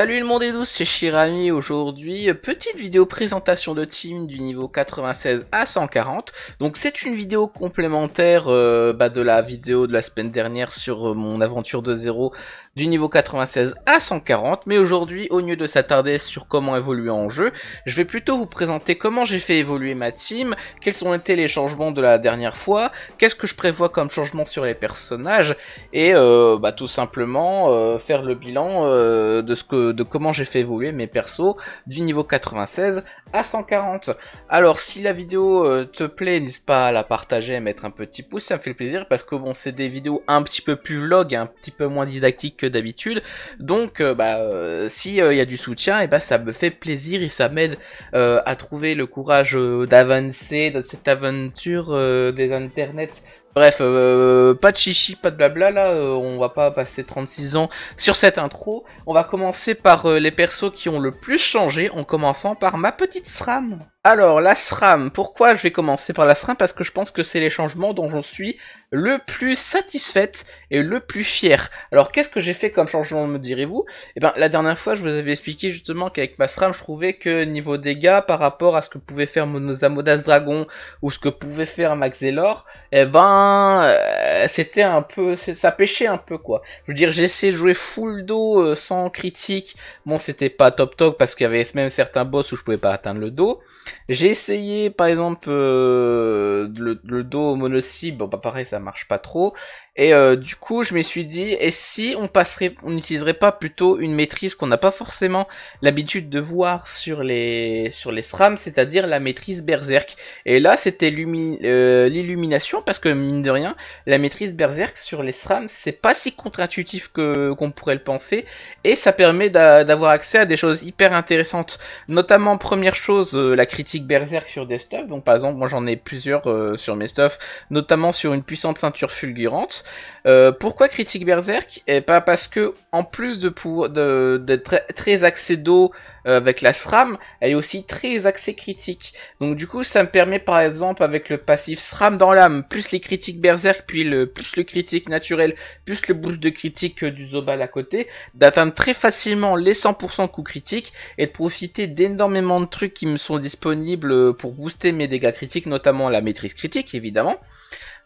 Salut le monde et douce, c'est Shirami aujourd'hui. Petite vidéo présentation de team du niveau 96 à 140. Donc c'est une vidéo complémentaire euh, bah, de la vidéo de la semaine dernière sur euh, mon aventure de zéro du niveau 96 à 140. Mais aujourd'hui, au lieu de s'attarder sur comment évoluer en jeu, je vais plutôt vous présenter comment j'ai fait évoluer ma team, quels ont été les changements de la dernière fois, qu'est-ce que je prévois comme changement sur les personnages, et euh, bah, tout simplement faire le bilan de ce que de, comment j'ai fait évoluer mes persos du niveau 96 à 140. Alors si la vidéo euh, te plaît, n'hésite pas à la partager, à mettre un petit pouce, ça me fait plaisir parce que bon c'est des vidéos un petit peu plus vlog, un petit peu moins didactique que d'habitude. Donc euh, bah, euh, si il y a du soutien, et eh bah, ça me fait plaisir et ça m'aide à trouver le courage d'avancer dans cette aventure des internets Bref, euh, pas de chichi, pas de blabla là, euh, on va pas passer 36 ans sur cette intro. On va commencer par euh, les persos qui ont le plus changé en commençant par ma petite SRAM. Alors, la SRAM, pourquoi je vais commencer par la SRAM Parce que je pense que c'est les changements dont j'en suis le plus satisfaite et le plus fier. Alors, qu'est-ce que j'ai fait comme changement, me direz-vous Eh bien, la dernière fois, je vous avais expliqué justement qu'avec ma SRAM, je trouvais que niveau dégâts, par rapport à ce que pouvait faire Amoda's Dragon ou ce que pouvait faire Maxelor, eh ben, euh, c'était un peu... ça pêchait un peu, quoi. Je veux dire, j'ai essayé de jouer full dos euh, sans critique. Bon, c'était pas top top parce qu'il y avait même certains boss où je pouvais pas atteindre le dos. J'ai essayé par exemple euh, le, dos Do monocybe, bon bah pareil ça marche pas trop. Et euh, du coup je me suis dit, et si on passerait, on n'utiliserait pas plutôt une maîtrise qu'on n'a pas forcément l'habitude de voir sur les sur les SRAM, c'est-à-dire la maîtrise berserk. Et là c'était euh, l'illumination parce que mine de rien, la maîtrise berserk sur les SRAM c'est pas si contre-intuitif que qu'on pourrait le penser et ça permet d'avoir accès à des choses hyper intéressantes, notamment première chose la création. Tic Berserk sur des stuffs. Donc par exemple, moi j'en ai plusieurs euh, sur mes stuffs, notamment sur une puissante ceinture fulgurante. Euh, pourquoi critique Berserk Eh pas parce que en plus de pour de, très, très axé d'eau euh, avec la SRAM, elle est aussi très axée critique. Donc du coup, ça me permet par exemple avec le passif SRAM dans l'âme, plus les critiques Berserk, puis le plus le critique naturel, plus le boost de critique euh, du Zobal à côté, d'atteindre très facilement les 100% coups critiques et de profiter d'énormément de trucs qui me sont disponibles pour booster mes dégâts critiques, notamment la maîtrise critique évidemment.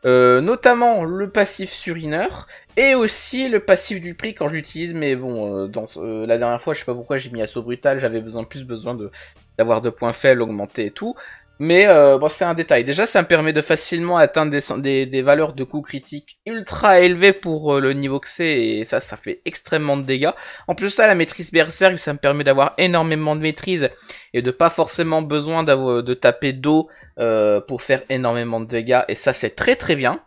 Euh, notamment le passif surineur et aussi le passif du prix quand j'utilise. Mais bon, euh, dans, euh, la dernière fois, je sais pas pourquoi j'ai mis assaut brutal, j'avais besoin plus besoin d'avoir de, points faibles, augmentés et tout. Mais bon, c'est un détail. Déjà, ça me permet de facilement atteindre des, des, valeurs de coûts critiques ultra élevées pour le niveau que c'est, et ça, ça fait extrêmement de dégâts. En plus, ça, la maîtrise berserk, ça me permet d'avoir énormément de maîtrise et de pas forcément besoin de taper d'eau euh, pour faire énormément de dégâts et ça c'est très très bien.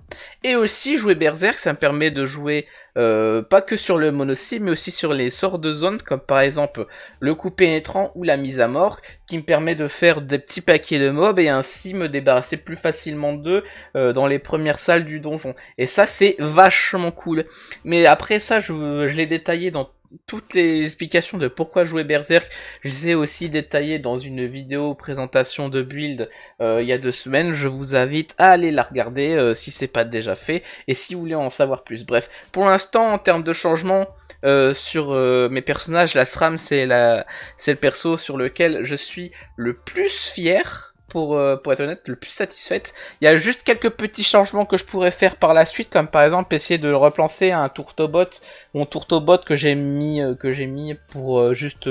Et aussi jouer Berserk, ça me permet de jouer euh, pas que sur le monocy mais aussi sur les sorts de zone comme par exemple le coup pénétrant ou la mise à mort qui me permet de faire des petits paquets de mobs et ainsi me débarrasser plus facilement d'eux euh, dans les premières salles du donjon. Et ça c'est vachement cool. Mais après ça je, je l'ai détaillé dans toutes les explications de pourquoi jouer Berserk, je les ai aussi détaillées dans une vidéo présentation de build euh, il y a deux semaines. Je vous invite à aller la regarder euh, si c'est pas déjà fait et si vous voulez en savoir plus. Bref, pour l'instant en termes de changement euh, sur mes personnages, la SRAM c'est la c'est le perso sur lequel je suis le plus fier euh, pour, être honnête, le plus satisfaite. Il y a juste quelques petits changements que je pourrais faire par la suite, comme par exemple essayer de replancer un tourtobot, mon tourtobot que j'ai mis, euh, que j'ai mis pour euh, juste...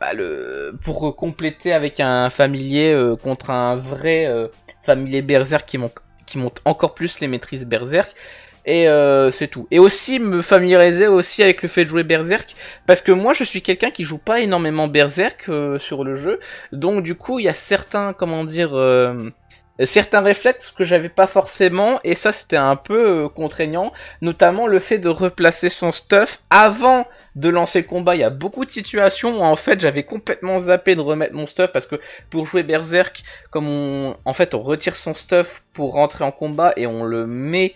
Bah, le, pour compléter avec un familier contre un vrai familier berserk qui monte, qui monte encore plus les maîtrises berserk et euh, c'est tout. Et aussi me familiariser aussi avec le fait de jouer Berserk, parce que moi je suis quelqu'un qui joue pas énormément Berserk euh, sur le jeu, donc du coup il y a certains, comment dire, euh, certains réflexes que j'avais pas forcément, et ça c'était un peu contraignant, notamment le fait de replacer son stuff avant de lancer le combat. Il y a beaucoup de situations où en fait j'avais complètement zappé de remettre mon stuff parce que pour jouer Berserk, comme en fait on retire son stuff pour rentrer en combat et on le met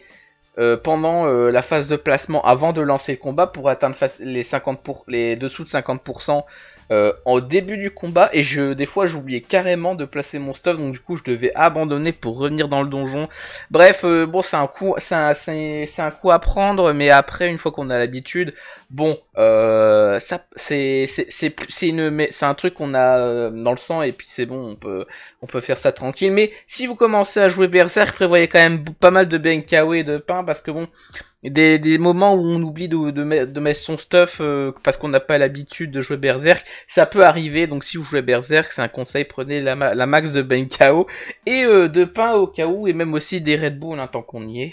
euh, pendant euh, la phase de placement avant de lancer le combat pour atteindre les 50 les dessous de 50% euh, en début du combat et je des fois j'oubliais carrément de placer mon stuff donc du coup je devais abandonner pour revenir dans le donjon. Bref, euh, bon c'est un coup c'est un, coup à prendre mais après une fois qu'on a l'habitude, bon euh, ça c'est c'est une c'est un truc qu'on a dans le sang et puis c'est bon on peut on peut faire ça tranquille mais si vous commencez à jouer Berserk, prévoyez quand même pas mal de Benkaway et de pain parce que bon des, des moments où on oublie de, de, mettre, de son stuff euh, parce qu'on n'a pas l'habitude de jouer Berserk, ça peut arriver. Donc si vous jouez Berserk, c'est un conseil, prenez la, la max de Ben KO et euh, de pain au cas où et même aussi des Red Bull hein, tant qu'on y est.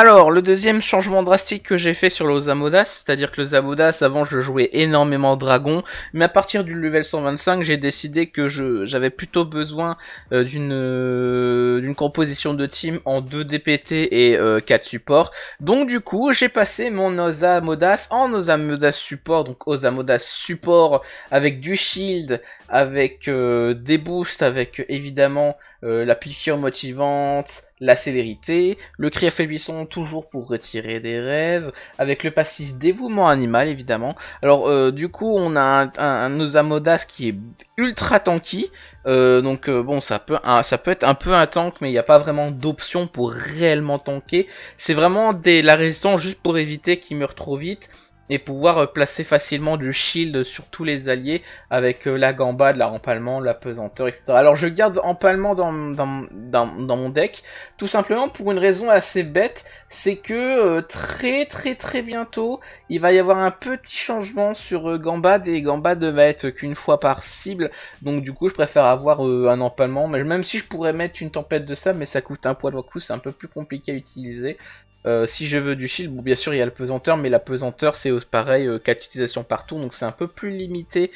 Alors, le deuxième changement drastique que j'ai fait sur le modas, c'est-à-dire que le Zamodas, avant je jouais énormément dragon, mais à partir du level 125, j'ai décidé que j'avais plutôt besoin euh, euh, d'une composition de team en 2 DPT et 4 euh, supports. Donc du coup, j'ai passé mon Ozamodas en Osamodas support, donc Osamodas support avec du shield, avec des boosts, avec évidemment la piqûre motivante, la sévérité, le cri affaiblissant toujours pour retirer des raises, avec le passif dévouement animal évidemment. Alors euh, du coup on a un, un, Osamodas qui est ultra tanky, euh, donc euh, bon ça peut, un, ça peut être un peu un tank mais il n'y a pas vraiment d'option pour réellement tanker. C'est vraiment des, la résistance juste pour éviter qu'il meure trop vite et pouvoir euh, placer facilement du shield sur tous les alliés avec euh, la gambade, la rempalement, la pesanteur, etc. Alors je garde empalement dans, mon deck, tout simplement pour une raison assez bête, c'est que euh, très très très bientôt, il va y avoir un petit changement sur gambade, et gambade va être qu'une fois par cible, donc du coup je préfère avoir un empalement, même si je pourrais mettre une tempête de sable, mais ça coûte un poids de coup, c'est un peu plus compliqué à utiliser, euh, si je veux du shield, bon, bien sûr il y a le pesanteur, mais la pesanteur c'est pareil, 4 euh, utilisations partout, donc c'est un peu plus limité.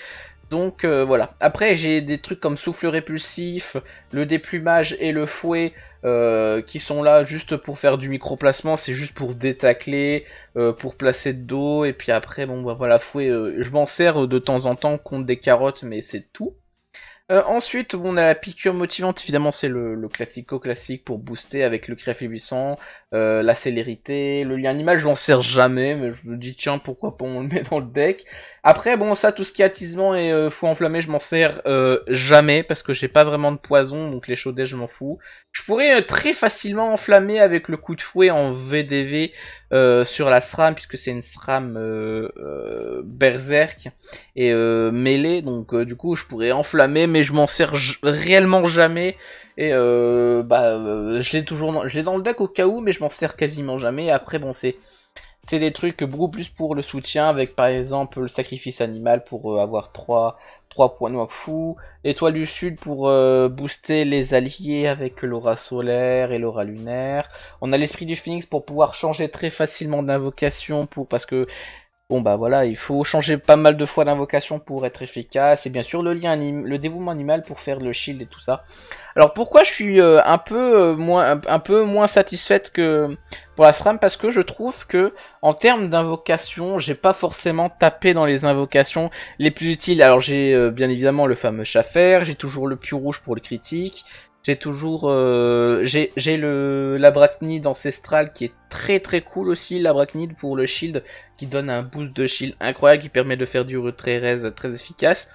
Donc euh, voilà. Après j'ai des trucs comme souffle répulsif, le déplumage et le fouet qui sont là juste pour faire du microplacement, c'est juste pour détacler, pour placer de dos, et puis après bon bah, voilà, fouet, je m'en sers de temps en temps contre des carottes, mais c'est tout. Euh, ensuite, on a la piqûre motivante, évidemment c'est le, classico-classique pour booster avec le cri affaiblissant, euh, la célérité, le lien animal, je m'en sers jamais, mais je me dis tiens pourquoi pas on le met dans le deck. Après bon ça, tout ce qui est attisement et fouet euh, fou enflammé, je m'en sers jamais parce que j'ai pas vraiment de poison, donc les chaudets je m'en fous. Je pourrais très facilement enflammer avec le coup de fouet en VDV sur la SRAM, puisque c'est une SRAM berserk et mêlée, donc du coup je pourrais enflammer mais je m'en sers réellement jamais. Et euh, bah, euh, je l'ai toujours, dans, dans le deck au cas où, mais je m'en sers quasiment jamais. Après, bon, c'est c'est des trucs beaucoup plus pour le soutien, avec par exemple le sacrifice animal pour euh, avoir 3, 3 points noirs fou étoile du sud pour booster les alliés avec l'aura solaire et l'aura lunaire, on a l'esprit du phoenix pour pouvoir changer très facilement d'invocation pour parce que Bon bah voilà, il faut changer pas mal de fois d'invocation pour être efficace, et bien sûr le lien le dévouement animal pour faire le shield et tout ça. Alors pourquoi je suis euh, un peu euh, moins un peu moins satisfaite que pour la SRAM parce que je trouve que en termes d'invocation, j'ai pas forcément tapé dans les invocations les plus utiles. Alors j'ai euh, bien évidemment le fameux chafer, j'ai toujours le Pieu rouge pour le critique, j'ai toujours. Euh, j'ai le l'abrachnide ancestral qui est très très cool aussi. L'abrachnide pour le shield qui donne un boost de shield incroyable qui permet de faire du retrait raise très efficace.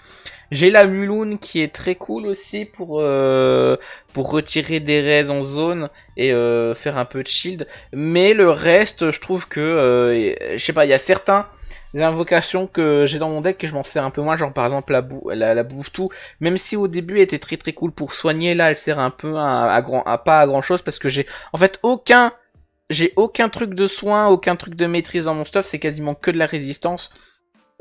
J'ai la mulune qui est très cool aussi pour, euh, pour retirer des res en zone et euh, faire un peu de shield. Mais le reste, je trouve que. Euh, je sais pas, il y a certains les invocations que j'ai dans mon deck et je m'en sers un peu moins, genre par exemple la, la, bouffe-tout, même si au début elle était très très cool pour soigner, là elle sert un peu à, grand, pas à grand chose parce que j'ai en fait aucun, j'ai aucun truc de soin, aucun truc de maîtrise dans mon stuff, c'est quasiment que de la résistance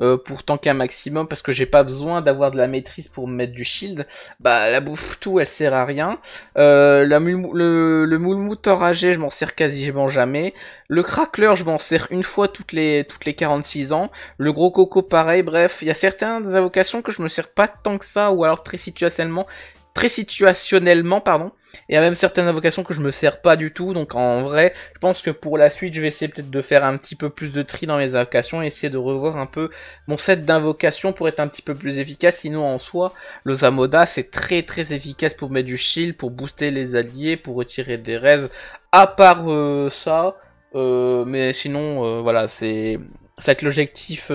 euh, pour tanker un maximum parce que j'ai pas besoin d'avoir de la maîtrise pour me mettre du shield, bah la bouffe tout elle sert à rien. Euh, la le, le moule je m'en sers quasiment jamais. Le crackler je m'en sers une fois toutes les toutes les 46 ans. Le gros coco pareil, bref, il y a certaines invocations que je me sers pas tant que ça ou alors très situationnellement, très situationnellement pardon. Il y a même certaines invocations que je me sers pas du tout, donc en vrai, je pense que pour la suite, je vais essayer peut-être de faire un petit peu plus de tri dans mes invocations, et essayer de revoir un peu mon set d'invocations pour être un petit peu plus efficace, sinon en soi, le Zamoda, c'est très très efficace pour mettre du shield, pour booster les alliés, pour retirer des raids, à part euh, ça, euh, mais sinon, euh, voilà, c'est... Ça l'objectif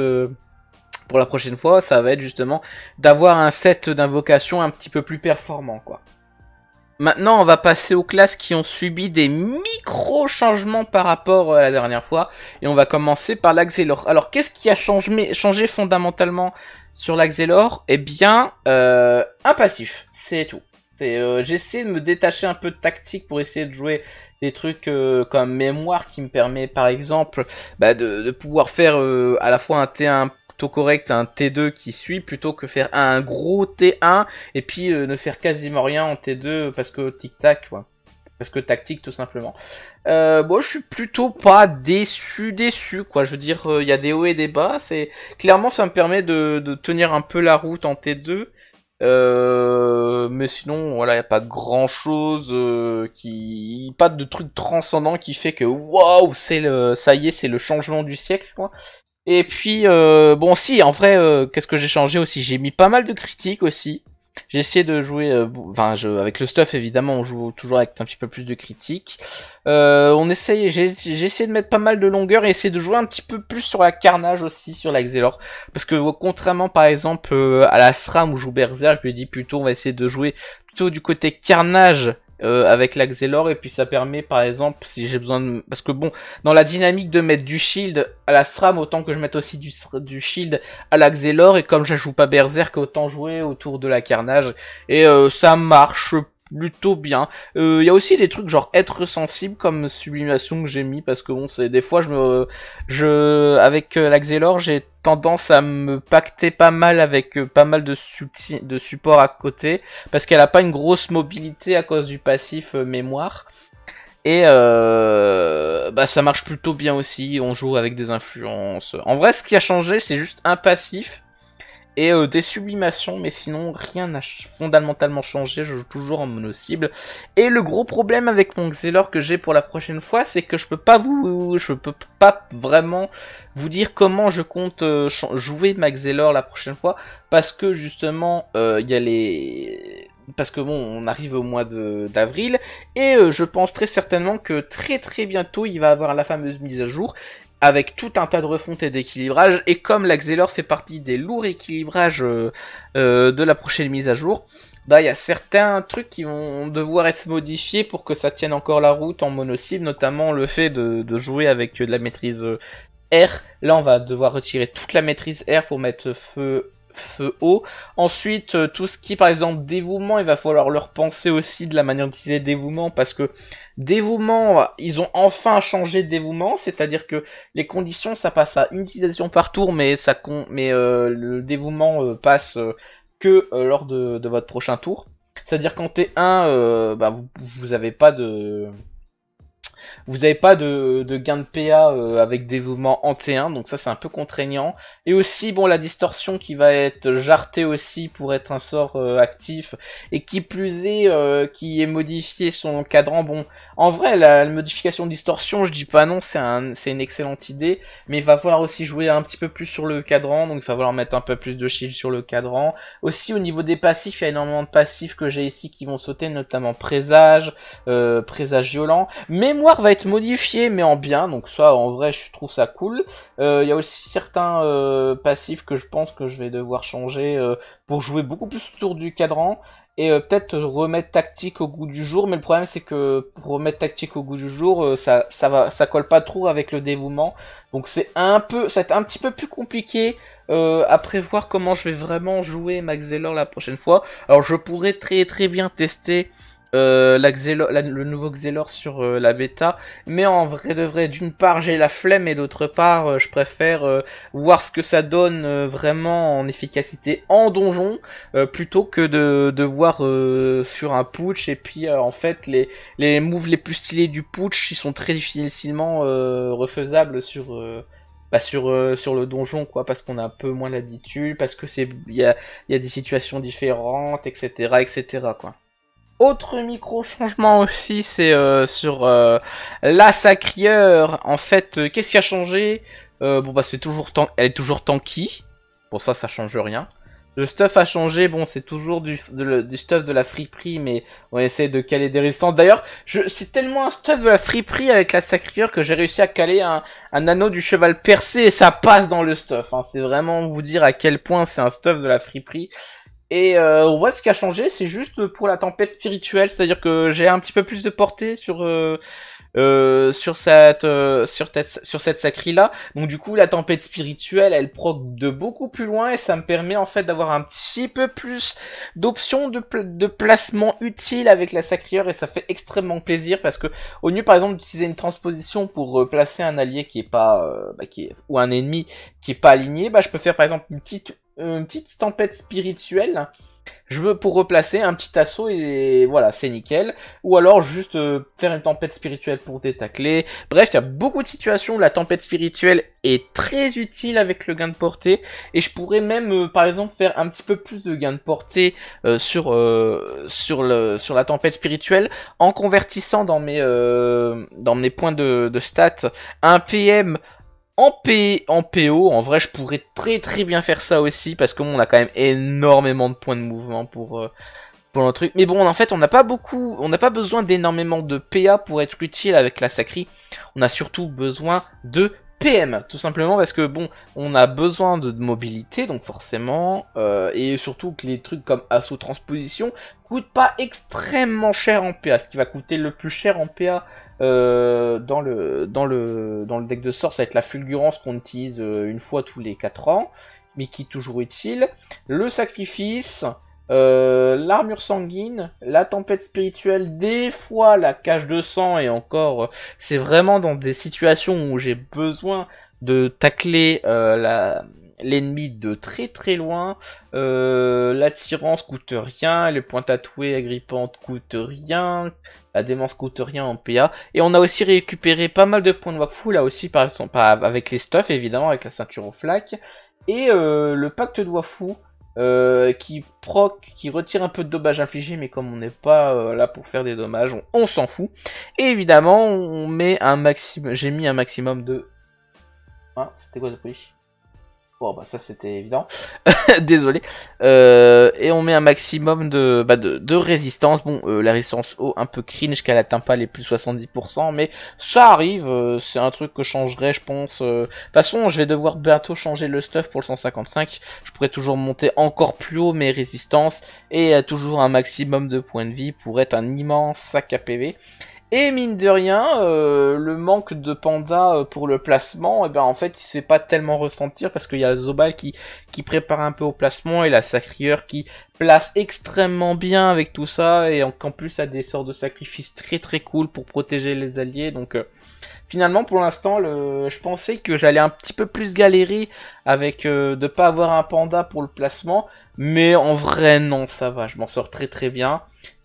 pour la prochaine fois, ça va être justement d'avoir un set d'invocations un petit peu plus performant, quoi. Maintenant, on va passer aux classes qui ont subi des micro-changements par rapport à euh, la dernière fois. Et on va commencer par l'Axelor. Alors, qu'est-ce qui a changé, fondamentalement sur l'Axelor Eh bien, euh, un passif, c'est tout. J'ai euh, J'essaie de me détacher un peu de tactique pour essayer de jouer des trucs comme mémoire qui me permet par exemple bah, de, pouvoir faire à la fois un T1 correct un T2 qui suit plutôt que faire un gros T1 et puis euh, ne faire quasiment rien en T2 parce que tic-tac, quoi. Parce que tactique, tout simplement. Euh, moi je suis plutôt pas déçu, déçu, quoi. Je veux dire, euh, il y a des hauts et des bas. C'est Clairement, ça me permet de, tenir un peu la route en T2. mais sinon, voilà, il y a pas grand chose qui, pas de truc transcendant qui fait que waouh, c'est le, ça y est, c'est le changement du siècle, quoi. Et puis, euh, bon, si, en vrai, euh, qu'est-ce que j'ai changé aussi J'ai mis pas mal de critiques aussi. J'ai essayé de jouer, euh, enfin, je, avec le stuff évidemment, on joue toujours avec un petit peu plus de critiques. Euh, on essaye, j'ai essayé de mettre pas mal de longueur et essayer de jouer un petit peu plus sur la carnage aussi, sur la Xelor. Parce que contrairement par exemple à la SRAM où joue Berserk, je lui ai dit plutôt on va essayer de jouer plutôt du côté carnage euh, avec l'Axelor et puis ça permet par exemple si j'ai besoin de... Parce que bon, dans la dynamique de mettre du shield à la SRAM, autant que je mette aussi du, du shield à l'Axelor et comme je joue pas Berserk, autant jouer autour de la Carnage. Et euh, ça marche plutôt bien. Il euh, y a aussi des trucs genre être sensible comme sublimation que j'ai mis parce que bon c'est des fois je me je avec euh, l'a l'Axelor j'ai tendance à me pacter pas mal avec euh, pas mal de soutien de support à côté parce qu'elle a pas une grosse mobilité à cause du passif mémoire. Et bah, ça marche plutôt bien aussi, on joue avec des influences. En vrai ce qui a changé c'est juste un passif et euh, des sublimations, mais sinon rien n'a fondamentalement changé, je joue toujours en mono-cible. Et le gros problème avec mon Xelor que j'ai pour la prochaine fois, c'est que je peux pas vous, je peux pas vraiment vous dire comment je compte euh, jouer ma Xelor la prochaine fois, parce que justement, il euh, y a les... Parce que bon, on arrive au mois d'avril, et je pense très certainement que très très bientôt, il va avoir la fameuse mise à jour, avec tout un tas de refontes et d'équilibrages. Et comme l'Axelor fait partie des lourds équilibrages euh, euh, de la prochaine mise à jour, bah il y a certains trucs qui vont devoir être modifiés pour que ça tienne encore la route en mono notamment le fait de, de, jouer avec de la maîtrise euh, R. Là on va devoir retirer toute la maîtrise R pour mettre feu feu haut. Ensuite, euh, tout ce qui par exemple dévouement, il va falloir leur penser aussi de la manière d'utiliser dévouement parce que dévouement, ils ont enfin changé de dévouement, c'est-à-dire que les conditions ça passe à une utilisation par tour, mais ça con... mais euh, le dévouement euh, passe que lors de, votre prochain tour. C'est-à-dire qu'en T1, bah, vous, vous avez pas de vous n'avez pas de, de, gain de PA euh, avec dévouement mouvements en T1, donc ça c'est un peu contraignant. Et aussi, bon, la distorsion qui va être jartée aussi pour être un sort euh, actif, et qui plus est, euh, qui est modifié son cadran, Bon, en vrai, la, modification de distorsion, je dis pas non, c'est un, une excellente idée, mais il va falloir aussi jouer un petit peu plus sur le cadran, donc il va falloir mettre un peu plus de shield sur le cadran. Aussi, au niveau des passifs, il y a énormément de passifs que j'ai ici qui vont sauter, notamment présage, présage violent. Mémoire va modifié mais en bien, donc ça en vrai je trouve ça cool. Il euh, ya y a aussi certains euh, passifs que je pense que je vais devoir changer euh, pour jouer beaucoup plus autour du cadran et peut-être remettre tactique au goût du jour, mais le problème c'est que pour remettre tactique au goût du jour, ça, ça, va, ça colle pas trop avec le dévouement, donc c'est un peu, ça va être un petit peu plus compliqué à prévoir comment je vais vraiment jouer Max la prochaine fois. Alors je pourrais très très bien tester euh, la le nouveau Xelor sur euh, la bêta, mais en vrai de vrai, d'une part j'ai la flemme et d'autre part euh, je préfère voir ce que ça donne vraiment en efficacité en donjon plutôt que de, de voir sur un putsch et puis en fait les, les moves les plus stylés du putsch ils sont très difficilement refaisables sur... Bah sur sur le donjon quoi parce qu'on a un peu moins l'habitude parce que c'est il y a, y a des situations différentes etc etc quoi autre micro changement aussi, c'est euh, sur euh, la sacrieur. En fait, euh, qu'est-ce qui a changé Bon bah c'est toujours elle est toujours tanky. Bon ça, ça change rien. Le stuff a changé, bon c'est toujours du, stuff de la friperie, mais on essaie de caler des résistances. D'ailleurs, c'est tellement un stuff de la friperie avec la sacrieur que j'ai réussi à caler un, anneau du cheval percé et ça passe dans le stuff. Hein. C'est vraiment vous dire à quel point c'est un stuff de la friperie. Et euh, on voit ce qui a changé, c'est juste pour la tempête spirituelle, c'est-à-dire que j'ai un petit peu plus de portée sur euh, euh, sur cette euh, sur, sur cette sacrie là. Donc du coup la tempête spirituelle, elle prog de beaucoup plus loin et ça me permet en fait d'avoir un petit peu plus d'options de, de placement utile avec la sacrieur et ça fait extrêmement plaisir parce que au lieu par exemple d'utiliser une transposition pour placer un allié qui est pas euh, bah, qui est, ou un ennemi qui est pas aligné, bah je peux faire par exemple une petite une petite tempête spirituelle. Je veux pour replacer un petit assaut et voilà, c'est nickel. Ou alors juste euh, faire une tempête spirituelle pour détacler. Bref, il y a beaucoup de situations où la tempête spirituelle est très utile avec le gain de portée. Et je pourrais même, euh, par exemple, faire un petit peu plus de gain de portée euh, sur, sur, le, sur la tempête spirituelle en convertissant dans mes, dans mes points de, de stats un PM en, P, en PO, en vrai, je pourrais très très bien faire ça aussi, parce que on a quand même énormément de points de mouvement pour, euh, pour le truc. Mais bon, en fait, on n'a pas beaucoup, on n'a pas besoin d'énormément de PA pour être utile avec la sacrée. On a surtout besoin de PM, tout simplement parce que bon, on a besoin de mobilité, donc forcément, euh, et surtout que les trucs comme assaut transposition coûtent pas extrêmement cher en PA. Ce qui va coûter le plus cher en PA euh, dans, le, dans, le, dans le deck de sorts ça va être la fulgurance qu'on utilise euh, une fois tous les 4 ans, mais qui est toujours utile. Le sacrifice, euh, l'armure sanguine, la tempête spirituelle, des fois la cage de sang et encore, euh, c'est vraiment dans des situations où j'ai besoin de tacler euh, l'ennemi de très très loin. L'attirance coûte rien, le point tatoué agrippante coûte rien, la démence coûte rien en PA. Et on a aussi récupéré pas mal de points de Wakfu, là aussi par, avec les stuffs évidemment, avec la ceinture au flac. Et le pacte de Wafu euh, qui proc, qui retire un peu de dommages infligés, mais comme on n'est pas euh, là pour faire des dommages, on, s'en fout. Et évidemment, on met un maximum, j'ai mis un maximum de... Ah, c'était quoi ce Bon, bah ça c'était évident. Désolé. Euh, et on met un maximum de, bah, de, résistance. Bon, euh, la résistance haut un peu cringe qu'elle atteint pas les plus 70%, mais ça arrive. Euh, c'est un truc que je changerai, je pense. De toute façon, je vais devoir bientôt changer le stuff pour le 155. Je pourrais toujours monter encore plus haut mes résistances et toujours un maximum de points de vie pour être un immense sac à PV. Et mine de rien, euh, le manque de Panda euh, pour le placement, et eh ben en fait, il s'est pas tellement ressentir parce qu'il y a Zobal qui, qui prépare un peu au placement et la Sacrieur qui place extrêmement bien avec tout ça et en, plus a des sorts de sacrifices très très cool pour protéger les alliés. Donc euh, finalement, pour l'instant, je pensais que j'allais un petit peu plus galérer avec euh, de pas avoir un Panda pour le placement, mais en vrai non, ça va, je m'en sors très très bien.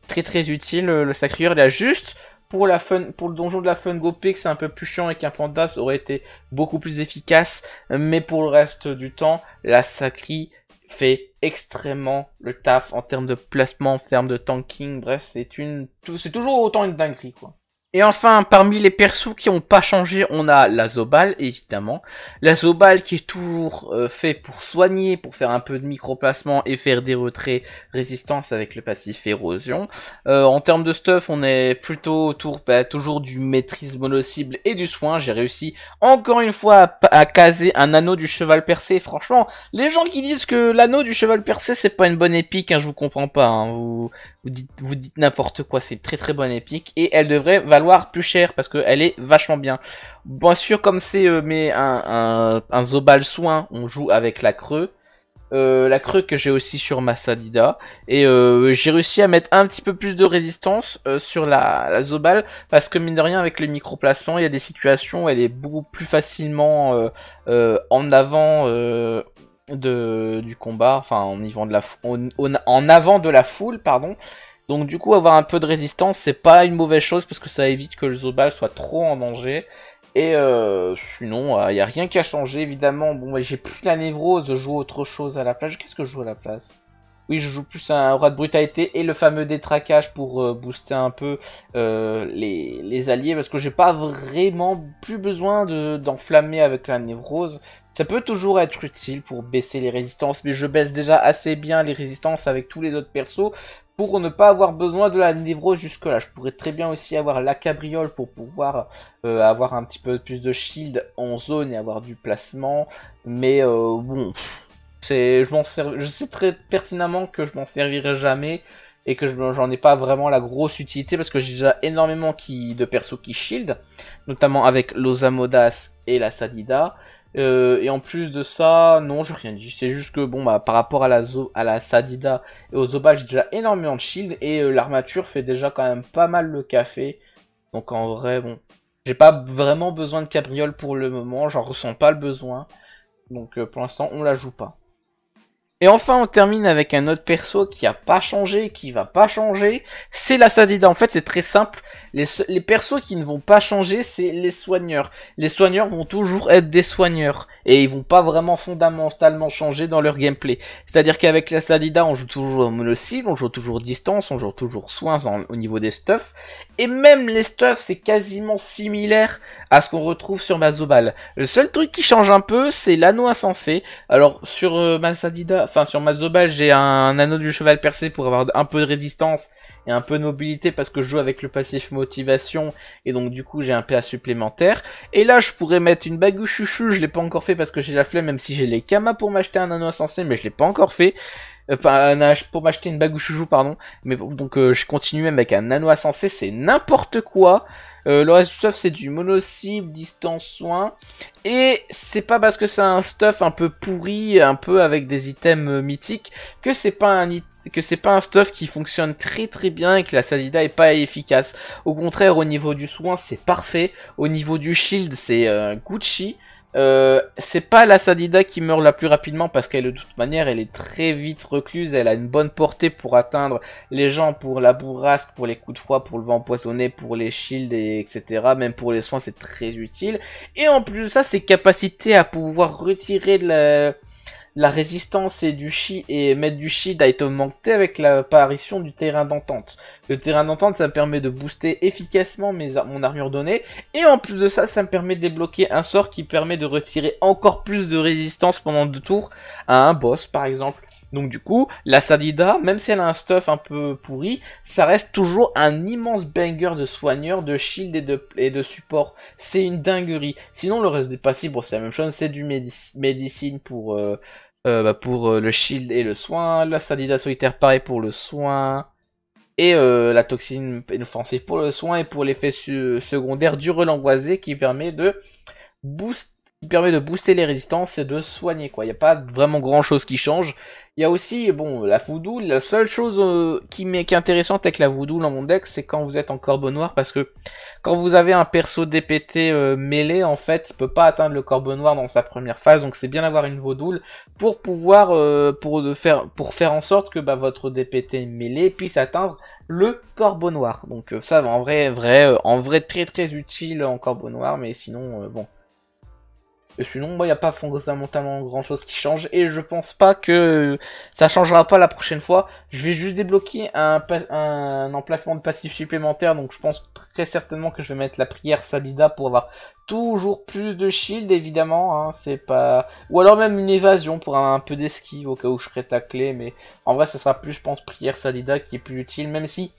Très très utile le Sacrieur, il a juste pour la fun, pour le donjon de la Fun go c'est un peu plus chiant et qu'un panda aurait été beaucoup plus efficace. Mais pour le reste du temps, la Sakri fait extrêmement le taf en termes de placement, en termes de tanking. Bref, c'est une, c'est toujours autant une dinguerie quoi. Et enfin, parmi les persos qui n'ont pas changé, on a la Zobal, évidemment. La Zobal qui est toujours euh, fait pour soigner, pour faire un peu de microplacement et faire des retraits résistance avec le passif érosion. Euh, en termes de stuff, on est plutôt autour bah, toujours du maîtrise mono-cible et du soin. J'ai réussi encore une fois à, caser un anneau du cheval percé. Franchement, les gens qui disent que l'anneau du cheval percé c'est pas une bonne épique, hein, je vous comprends pas. Hein. Vous, vous dites, n'importe quoi, c'est très très bonne épique et elle devrait valoir plus cher parce qu'elle est vachement bien. Bien sûr, comme c'est euh, mais un, un, Zobal Soin, on joue avec la creux. Euh, la creux que j'ai aussi sur ma Salida et euh, j'ai réussi à mettre un petit peu plus de résistance sur la, la, Zobal parce que mine de rien avec le microplacement il y a des situations où elle est beaucoup plus facilement en avant de, du combat, enfin en, y en, avant de la foule, pardon. Donc du coup avoir un peu de résistance c'est pas une mauvaise chose parce que ça évite que le Zobal soit trop en danger. Et euh, sinon, il euh, a rien qui a changé, évidemment. Bon, j'ai plus la névrose, je joue autre chose à la place. Qu'est-ce que je joue à la place Oui, je joue plus un roi de brutalité et le fameux détraquage pour euh, booster un peu euh, les, les, alliés. Parce que j'ai pas vraiment plus besoin d'enflammer avec la névrose. Ça peut toujours être utile pour baisser les résistances, mais je baisse déjà assez bien les résistances avec tous les autres persos pour ne pas avoir besoin de la névrose jusque là. Je pourrais très bien aussi avoir la cabriole pour pouvoir euh, avoir un petit peu plus de shield en zone et avoir du placement, mais euh, bon, c'est, je, je sais très pertinemment que je m'en servirai jamais et que je j'en ai pas vraiment la grosse utilité parce que j'ai déjà énormément de persos qui shield, notamment avec l'Ozamodas et la Sadida. Euh, et en plus de ça, non, je rien dit. C'est juste que bon, bah, par rapport à la, à la Sadida et aux Zoba, j'ai déjà énormément de shield et euh, l'armature fait déjà quand même pas mal le café. Donc en vrai, bon, j'ai pas vraiment besoin de cabriole pour le moment, j'en ressens pas le besoin. Donc euh, pour l'instant, on la joue pas. Et enfin, on termine avec un autre perso qui a pas changé, qui va pas changer. C'est la Sadida. En fait, c'est très simple. Les, persos qui ne vont pas changer, c'est les soigneurs. Les soigneurs vont toujours être des soigneurs. Et ils vont pas vraiment fondamentalement changer dans leur gameplay. C'est-à-dire qu'avec la Sladida, on joue toujours au monocyle, on joue toujours distance, on joue toujours soins au niveau des stuffs. Et même les stuffs, c'est quasiment similaire à ce qu'on retrouve sur Mazobal. Le seul truc qui change un peu, c'est l'anneau insensé. Alors, sur euh, Masadida, enfin, sur Mazobal, j'ai un anneau du cheval percé pour avoir un peu de résistance et un peu de mobilité parce que je joue avec le passif motivation et donc du coup j'ai un PA supplémentaire. Et là je pourrais mettre une bague chouchou, je l'ai pas encore fait parce que j'ai la flemme même si j'ai les kamas pour m'acheter un anneau insensé mais je l'ai pas encore fait enfin pour m'acheter une bague ou pardon mais donc euh, je continue même avec un nano ascensé c'est n'importe quoi euh, le reste du stuff c'est du mono distance soin et c'est pas parce que c'est un stuff un peu pourri un peu avec des items euh, mythiques que c'est pas un que c'est pas un stuff qui fonctionne très très bien et que la salida est pas efficace. Au contraire, au niveau du soin, c'est parfait. Au niveau du shield, c'est Gucci. Euh, c'est pas la Sadida qui meurt la plus rapidement parce qu'elle de toute manière elle est très vite recluse, elle a une bonne portée pour atteindre les gens, pour la bourrasque, pour les coups de foie, pour le vent empoisonné, pour les shields, et etc. Même pour les soins c'est très utile. Et en plus de ça, ses capacités à pouvoir retirer de la la résistance et du chi et mettre du shield a été augmenté avec l'apparition du terrain d'entente. Le terrain d'entente, ça me permet de booster efficacement mon armure donnée. Et en plus de ça, ça me permet de débloquer un sort qui permet de retirer encore plus de résistance pendant deux tours à un boss, par exemple. Donc du coup, la Sadida, même si elle a un stuff un peu pourri, ça reste toujours un immense banger de soigneur, de shield et de, et de support. C'est une dinguerie. Sinon, le reste des passifs, c'est la même chose, c'est du médic pour... Euh, euh, bah, pour euh, le shield et le soin. La salida solitaire, pareil pour le soin. Et euh, la toxine inoffensive pour le soin et pour l'effet secondaire du relamboisé qui permet de booster il permet de booster les résistances et de soigner quoi. Il n'y a pas vraiment grand chose qui change. Il y a aussi bon la voodoo. La seule chose euh, qui, est, est intéressante avec la voodoo dans mon deck, c'est quand vous êtes en corbeau noir parce que quand vous avez un perso DPT euh, mêlé, en fait, il peut pas atteindre le corbeau noir dans sa première phase. Donc c'est bien d'avoir une voodoo pour pouvoir euh, pour de faire pour faire en sorte que bah, votre DPT mêlé puisse atteindre le corbeau noir. Donc ça en vrai vrai en vrai très très utile en corbeau noir, mais sinon bon et sinon, il n'y a pas fondamentalement grand chose qui change. Et je pense pas que ça changera pas la prochaine fois. Je vais juste débloquer un, un emplacement de passif supplémentaire. Donc je pense très certainement que je vais mettre la prière salida pour avoir toujours plus de shield évidemment. Hein, c'est pas Ou alors même une évasion pour un, peu d'esquive au cas où je serais taclé. Mais en vrai, ça sera plus, je pense, prière salida qui est plus utile. Même si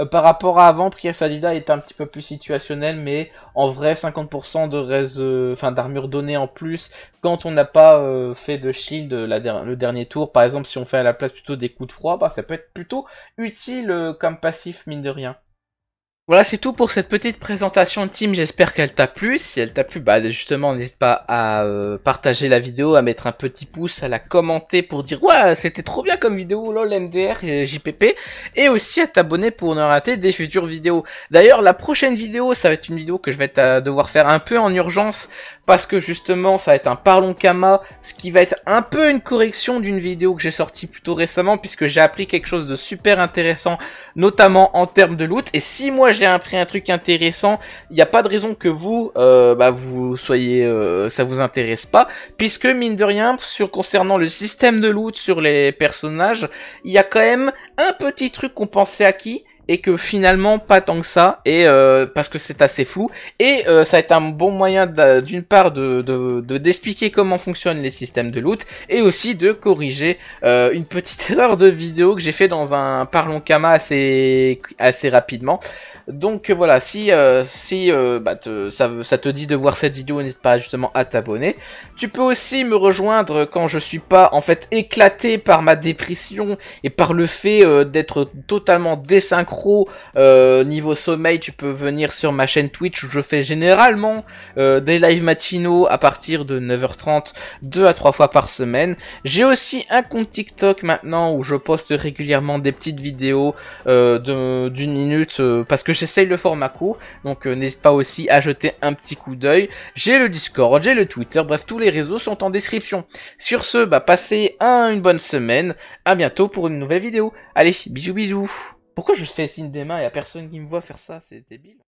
euh, par rapport à avant, Prière Salida est un petit peu plus situationnel, mais en vrai, 50% de raise, euh, enfin d'armure donnée en plus quand on n'a pas euh, fait de shield le dernier tour. Par exemple, si on fait à la place plutôt des coups de froid, bah ça peut être plutôt utile comme passif mine de rien. Voilà, c'est tout pour cette petite présentation team. J'espère qu'elle t'a plu. Si elle t'a plu, bah justement, n'hésite pas à euh, partager la vidéo, à mettre un petit pouce, à la commenter pour dire ouah c'était trop bien comme vidéo, lol MDR JPP, et aussi à t'abonner pour ne rater des futures vidéos. D'ailleurs, la prochaine vidéo, ça va être une vidéo que je vais euh, devoir faire un peu en urgence parce que justement, ça va être un parlons Kama, ce qui va être un peu une correction d'une vidéo que j'ai sortie plutôt récemment puisque j'ai appris quelque chose de super intéressant, notamment en termes de loot. Et si moi j'ai appris un truc intéressant. Il n'y a pas de raison que vous, euh, bah, vous soyez, euh, ça vous intéresse pas, puisque mine de rien, sur concernant le système de loot sur les personnages, il y a quand même un petit truc qu'on pensait à acquis et que finalement pas tant que ça et euh, parce que c'est assez flou et euh, ça a été un bon moyen d'une part de d'expliquer comment fonctionnent les systèmes de loot et aussi de corriger euh, une petite erreur de vidéo que j'ai fait dans un parlons Kama assez assez rapidement donc voilà si si bah, te, ça, te dit de voir cette vidéo n'hésite pas justement à t'abonner tu peux aussi me rejoindre quand je suis pas en fait éclaté par ma dépression et par le fait d'être totalement désynchronisé euh, niveau sommeil, tu peux venir sur ma chaîne Twitch où je fais généralement euh, des lives matinaux à partir de 9h30, 2 à 3 fois par semaine. J'ai aussi un compte TikTok maintenant où je poste régulièrement des petites vidéos euh, d'une minute parce que j'essaye le format court. Donc n'hésite pas aussi à jeter un petit coup d'œil. J'ai le Discord, j'ai le Twitter, bref tous les réseaux sont en description. Sur ce, bah passez une bonne semaine. À bientôt pour une nouvelle vidéo. Allez, bisous bisous pourquoi je fais signe des mains et y a personne qui me voit faire ça C'est débile.